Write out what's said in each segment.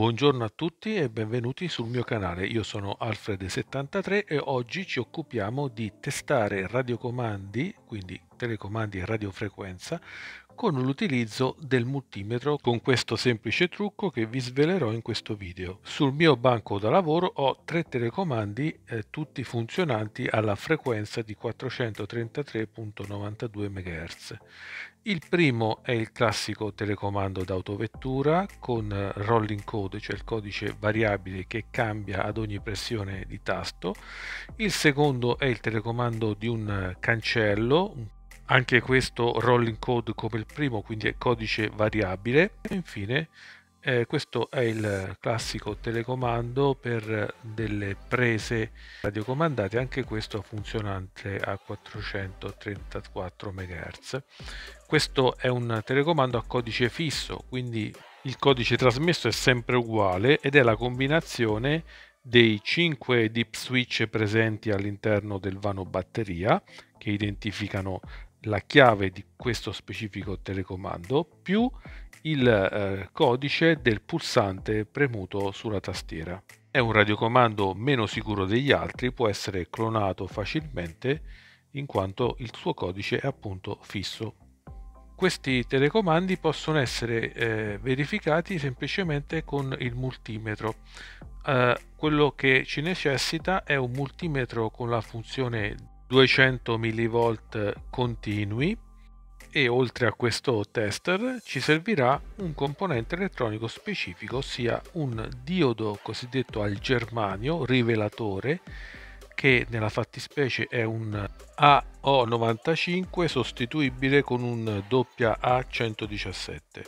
Buongiorno a tutti e benvenuti sul mio canale, io sono Alfred73 e oggi ci occupiamo di testare radiocomandi, quindi telecomandi e radiofrequenza, con l'utilizzo del multimetro con questo semplice trucco che vi svelerò in questo video. Sul mio banco da lavoro ho tre telecomandi eh, tutti funzionanti alla frequenza di 433.92 MHz. Il primo è il classico telecomando d'autovettura con eh, rolling code, cioè il codice variabile che cambia ad ogni pressione di tasto. Il secondo è il telecomando di un eh, cancello, un anche questo rolling code come il primo, quindi è codice variabile. E infine eh, questo è il classico telecomando per delle prese radiocomandate, anche questo funzionante a 434 MHz. Questo è un telecomando a codice fisso, quindi il codice trasmesso è sempre uguale ed è la combinazione dei 5 dip switch presenti all'interno del vano batteria che identificano la chiave di questo specifico telecomando più il eh, codice del pulsante premuto sulla tastiera. È un radiocomando meno sicuro degli altri, può essere clonato facilmente in quanto il suo codice è appunto fisso. Questi telecomandi possono essere eh, verificati semplicemente con il multimetro. Eh, quello che ci necessita è un multimetro con la funzione 200 mV continui e oltre a questo tester ci servirà un componente elettronico specifico, ossia un diodo cosiddetto al germanio rivelatore che nella fattispecie è un AO95 sostituibile con un doppia a 117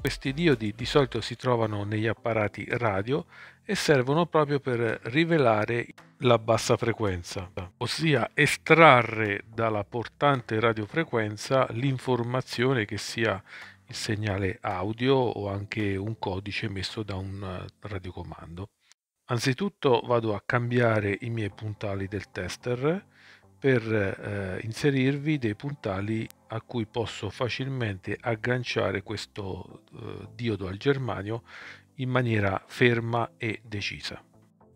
questi diodi di solito si trovano negli apparati radio e servono proprio per rivelare la bassa frequenza, ossia estrarre dalla portante radiofrequenza l'informazione che sia il segnale audio o anche un codice messo da un eh, radiocomando. Anzitutto vado a cambiare i miei puntali del tester per eh, inserirvi dei puntali a cui posso facilmente agganciare questo eh, diodo al germanio in maniera ferma e decisa.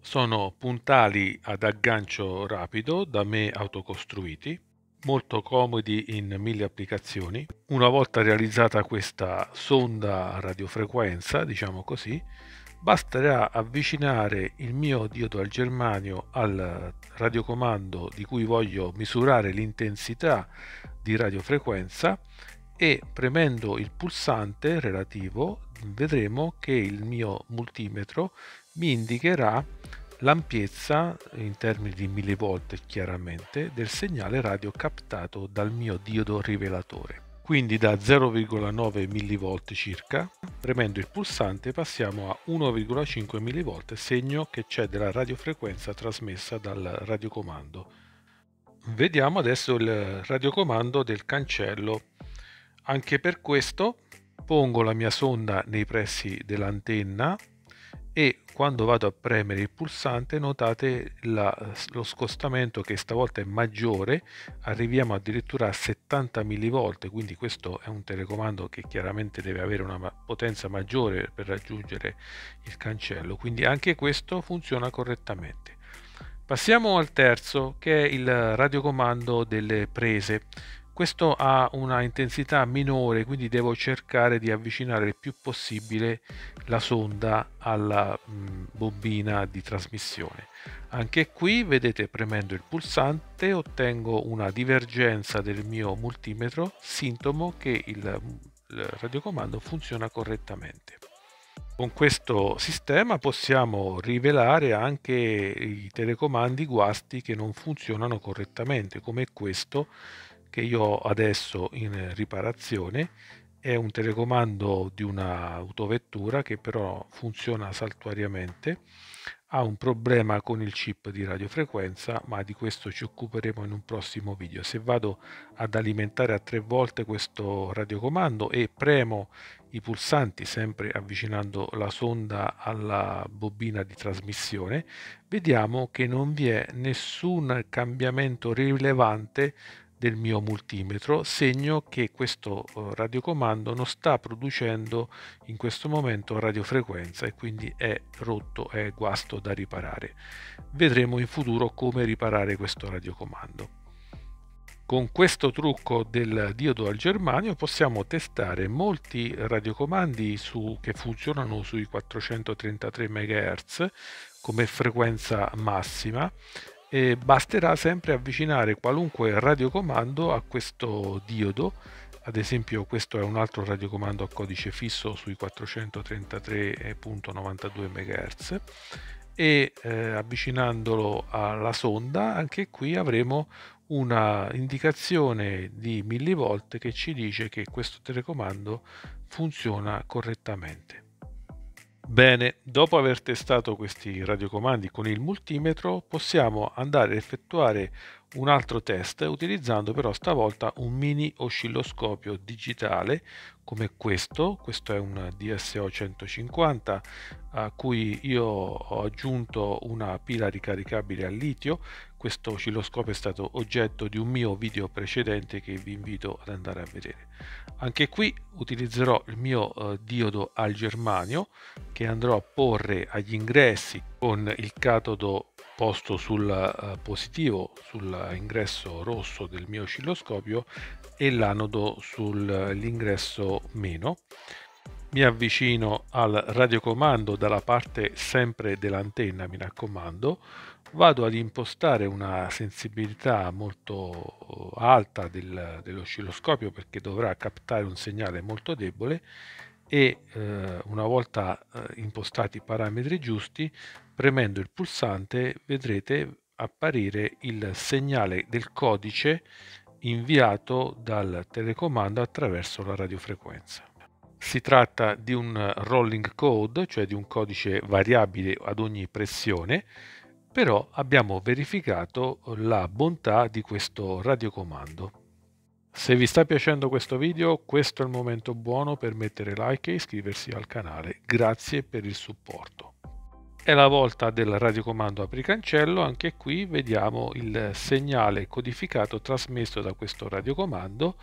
Sono puntali ad aggancio rapido da me autocostruiti, molto comodi in mille applicazioni. Una volta realizzata questa sonda radiofrequenza, diciamo così, basterà avvicinare il mio diodo al germanio al radiocomando di cui voglio misurare l'intensità di radiofrequenza e premendo il pulsante relativo vedremo che il mio multimetro mi indicherà l'ampiezza in termini di millivolt chiaramente del segnale radio captato dal mio diodo rivelatore quindi da 0,9 millivolt circa Premendo il pulsante passiamo a 1,5 mV, segno che c'è della radiofrequenza trasmessa dal radiocomando. Vediamo adesso il radiocomando del cancello. Anche per questo pongo la mia sonda nei pressi dell'antenna e quando vado a premere il pulsante notate la, lo scostamento che stavolta è maggiore arriviamo addirittura a 70 millivolt quindi questo è un telecomando che chiaramente deve avere una potenza maggiore per raggiungere il cancello quindi anche questo funziona correttamente passiamo al terzo che è il radiocomando delle prese questo ha una intensità minore quindi devo cercare di avvicinare il più possibile la sonda alla bobina di trasmissione anche qui vedete premendo il pulsante ottengo una divergenza del mio multimetro sintomo che il, il radiocomando funziona correttamente con questo sistema possiamo rivelare anche i telecomandi guasti che non funzionano correttamente come questo che io ho adesso in riparazione è un telecomando di un'autovettura che però funziona saltuariamente ha un problema con il chip di radiofrequenza, ma di questo ci occuperemo in un prossimo video. Se vado ad alimentare a tre volte questo radiocomando e premo i pulsanti, sempre avvicinando la sonda alla bobina di trasmissione, vediamo che non vi è nessun cambiamento rilevante del mio multimetro, segno che questo eh, radiocomando non sta producendo in questo momento radiofrequenza e quindi è rotto, è guasto da riparare. Vedremo in futuro come riparare questo radiocomando. Con questo trucco del diodo al germanio possiamo testare molti radiocomandi su, che funzionano sui 433 MHz come frequenza massima e basterà sempre avvicinare qualunque radiocomando a questo diodo ad esempio questo è un altro radiocomando a codice fisso sui 433.92 MHz e eh, avvicinandolo alla sonda anche qui avremo una indicazione di millivolt che ci dice che questo telecomando funziona correttamente. Bene, dopo aver testato questi radiocomandi con il multimetro possiamo andare a effettuare un altro test utilizzando però stavolta un mini oscilloscopio digitale come questo, questo è un DSO 150 a cui io ho aggiunto una pila ricaricabile a litio, questo oscilloscopio è stato oggetto di un mio video precedente che vi invito ad andare a vedere. Anche qui utilizzerò il mio eh, diodo al germanio che andrò a porre agli ingressi con il catodo posto sul eh, positivo, sull'ingresso rosso del mio oscilloscopio e l'anodo sull'ingresso eh, meno. Mi avvicino al radiocomando dalla parte sempre dell'antenna, mi raccomando, vado ad impostare una sensibilità molto eh, alta del, dell'oscilloscopio perché dovrà captare un segnale molto debole e eh, una volta eh, impostati i parametri giusti, premendo il pulsante vedrete apparire il segnale del codice inviato dal telecomando attraverso la radiofrequenza. Si tratta di un rolling code, cioè di un codice variabile ad ogni pressione, però abbiamo verificato la bontà di questo radiocomando. Se vi sta piacendo questo video, questo è il momento buono per mettere like e iscriversi al canale. Grazie per il supporto. È la volta del radiocomando apricancello, anche qui vediamo il segnale codificato trasmesso da questo radiocomando,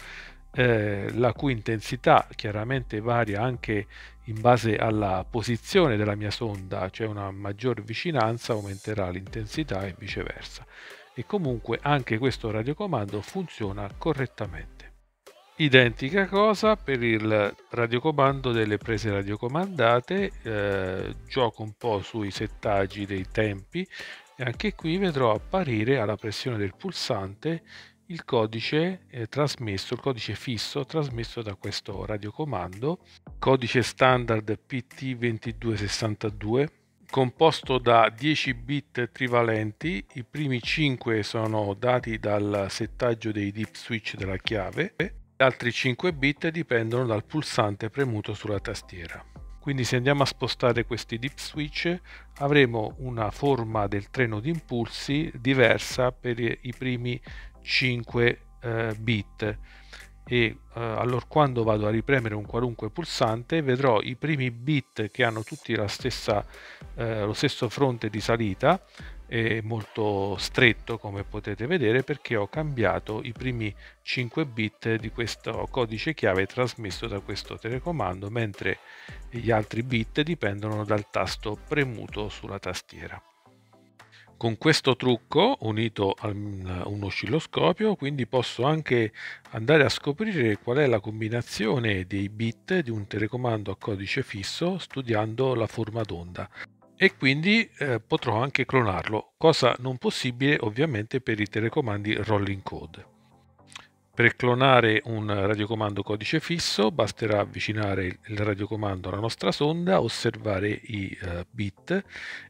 eh, la cui intensità chiaramente varia anche in base alla posizione della mia sonda, cioè una maggior vicinanza aumenterà l'intensità e viceversa e comunque anche questo radiocomando funziona correttamente. Identica cosa per il radiocomando delle prese radiocomandate, eh, gioco un po' sui settaggi dei tempi e anche qui vedrò apparire alla pressione del pulsante il codice eh, trasmesso, il codice fisso trasmesso da questo radiocomando, codice standard PT2262 composto da 10 bit trivalenti, i primi 5 sono dati dal settaggio dei deep switch della chiave, gli altri 5 bit dipendono dal pulsante premuto sulla tastiera. Quindi se andiamo a spostare questi dip switch avremo una forma del treno di impulsi diversa per i primi 5 eh, bit e eh, quando vado a ripremere un qualunque pulsante vedrò i primi bit che hanno tutti stessa, eh, lo stesso fronte di salita è molto stretto come potete vedere perché ho cambiato i primi 5 bit di questo codice chiave trasmesso da questo telecomando mentre gli altri bit dipendono dal tasto premuto sulla tastiera. Con questo trucco unito a mm, un oscilloscopio quindi posso anche andare a scoprire qual è la combinazione dei bit di un telecomando a codice fisso studiando la forma d'onda e quindi eh, potrò anche clonarlo, cosa non possibile ovviamente per i telecomandi rolling code. Per clonare un radiocomando codice fisso basterà avvicinare il radiocomando alla nostra sonda, osservare i uh, bit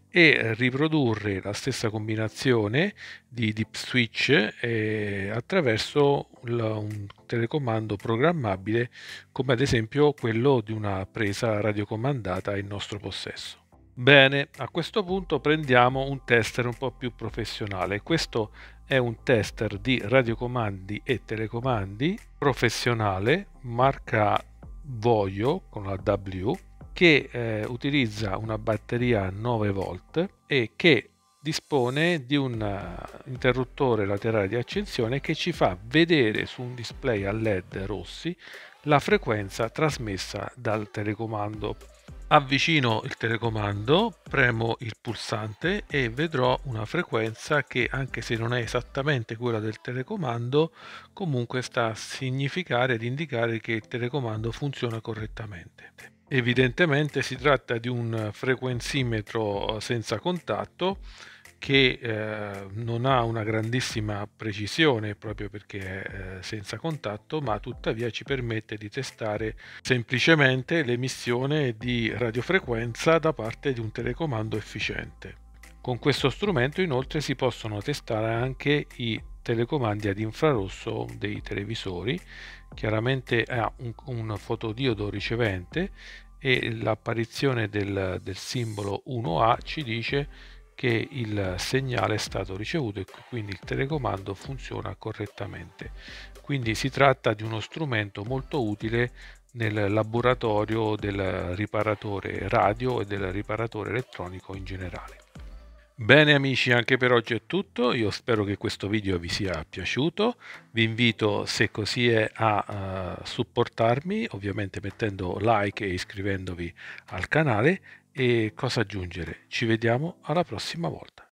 e riprodurre la stessa combinazione di deep switch eh, attraverso la, un telecomando programmabile come ad esempio quello di una presa radiocomandata in nostro possesso. Bene, a questo punto prendiamo un tester un po' più professionale. Questo è un tester di radiocomandi e telecomandi professionale marca Voyo con la W che eh, utilizza una batteria 9 volt e che dispone di un eh, interruttore laterale di accensione che ci fa vedere su un display a LED rossi la frequenza trasmessa dal telecomando. Avvicino il telecomando, premo il pulsante e vedrò una frequenza che anche se non è esattamente quella del telecomando comunque sta a significare ed indicare che il telecomando funziona correttamente. Evidentemente si tratta di un frequenzimetro eh, senza contatto che eh, non ha una grandissima precisione proprio perché è eh, senza contatto, ma tuttavia ci permette di testare semplicemente l'emissione di radiofrequenza da parte di un telecomando efficiente. Con questo strumento inoltre si possono testare anche i telecomandi ad infrarosso dei televisori, chiaramente ha un, un fotodiodo ricevente e l'apparizione del, del simbolo 1A ci dice che il segnale è stato ricevuto e quindi il telecomando funziona correttamente. Quindi si tratta di uno strumento molto utile nel laboratorio del riparatore radio e del riparatore elettronico in generale. Bene amici, anche per oggi è tutto, io spero che questo video vi sia piaciuto, vi invito se così è a uh, supportarmi ovviamente mettendo like e iscrivendovi al canale e cosa aggiungere. Ci vediamo alla prossima volta.